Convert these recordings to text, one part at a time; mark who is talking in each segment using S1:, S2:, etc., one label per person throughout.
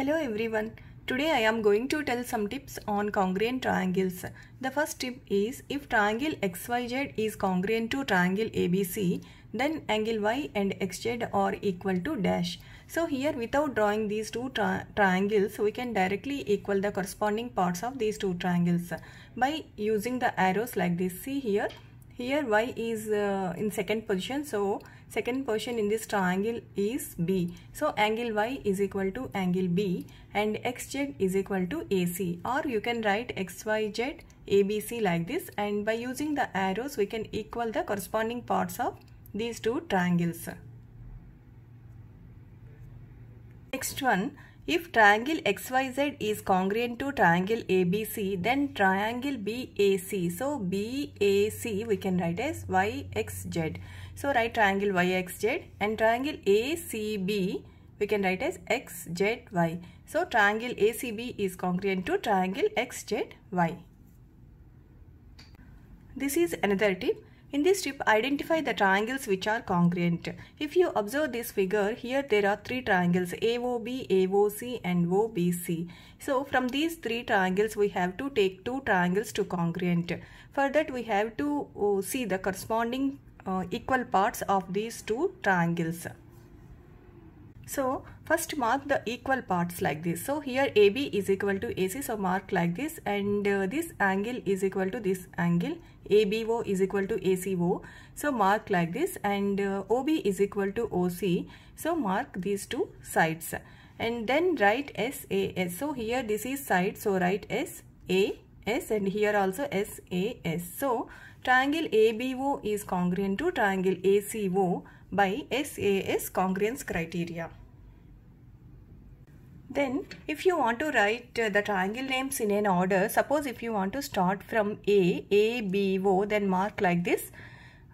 S1: Hello everyone. Today I am going to tell some tips on congruent triangles. The first tip is if triangle XYZ is congruent to triangle ABC, then angle Y and XZ are equal to dash. So here without drawing these two tri triangles, we can directly equal the corresponding parts of these two triangles by using the arrows like this. See here here y is uh, in second position so second position in this triangle is b so angle y is equal to angle b and xz is equal to ac or you can write xyz abc like this and by using the arrows we can equal the corresponding parts of these two triangles next one if triangle XYZ is congruent to triangle ABC, then triangle BAC. So BAC we can write as YXZ. So write triangle YXZ and triangle ACB we can write as XZY. So triangle ACB is congruent to triangle XZY. This is another tip. In this tip, identify the triangles which are congruent. If you observe this figure, here there are three triangles AOB, AOC and OBC. So from these three triangles, we have to take two triangles to congruent. For that, we have to uh, see the corresponding uh, equal parts of these two triangles. So first mark the equal parts like this. So here AB is equal to AC. So mark like this and uh, this angle is equal to this angle. ABO is equal to ACO. So mark like this and uh, OB is equal to OC. So mark these two sides and then write SAS. So here this is side. So write SAS and here also SAS. So triangle ABO is congruent to triangle ACO by SAS congruence criteria. Then if you want to write uh, the triangle names in an order, suppose if you want to start from A, A, B, O, then mark like this.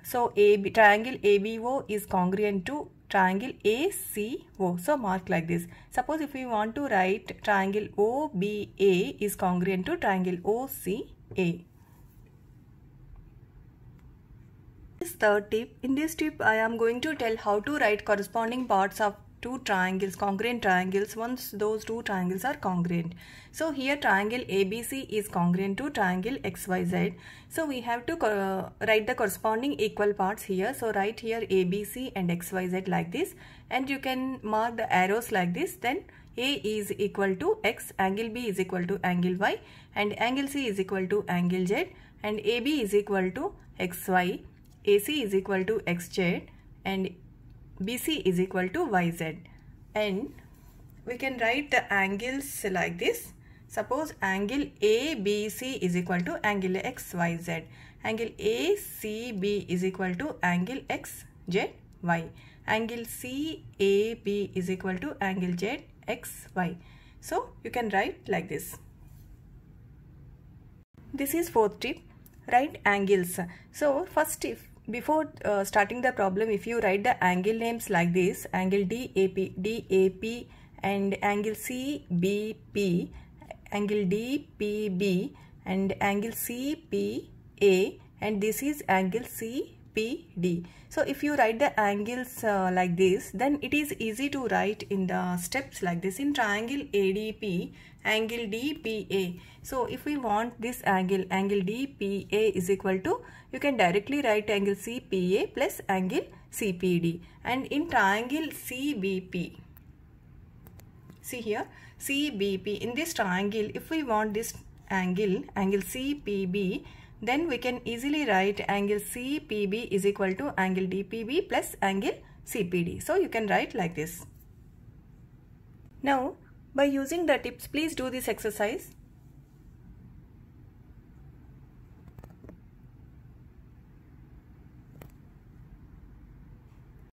S1: So AB, triangle ABO is congruent to triangle ACO. So mark like this. Suppose if we want to write triangle OBA is congruent to triangle OCA. This third tip. In this tip I am going to tell how to write corresponding parts of two triangles, congruent triangles, once those two triangles are congruent. So here triangle ABC is congruent to triangle XYZ. So we have to uh, write the corresponding equal parts here. So write here ABC and XYZ like this and you can mark the arrows like this then A is equal to X, angle B is equal to angle Y and angle C is equal to angle Z and AB is equal to XY, AC is equal to XZ and BC is equal to YZ and we can write the angles like this. Suppose angle ABC is equal to angle XYZ. Angle ACB is equal to angle XZY. Angle CAB is equal to angle ZXY. So you can write like this. This is fourth tip. Right angles. So first tip before uh, starting the problem if you write the angle names like this angle DAP, DAP and angle CBP angle DPB and angle CPA and this is angle C PD. So if you write the angles uh, like this, then it is easy to write in the steps like this. In triangle ADP, angle DPA. So if we want this angle, angle DPA is equal to, you can directly write angle CPA plus angle CPD. And in triangle CBP, see here, CBP, in this triangle, if we want this angle, angle CPB, then we can easily write angle CPB is equal to angle DPB plus angle CPD. So you can write like this. Now by using the tips please do this exercise.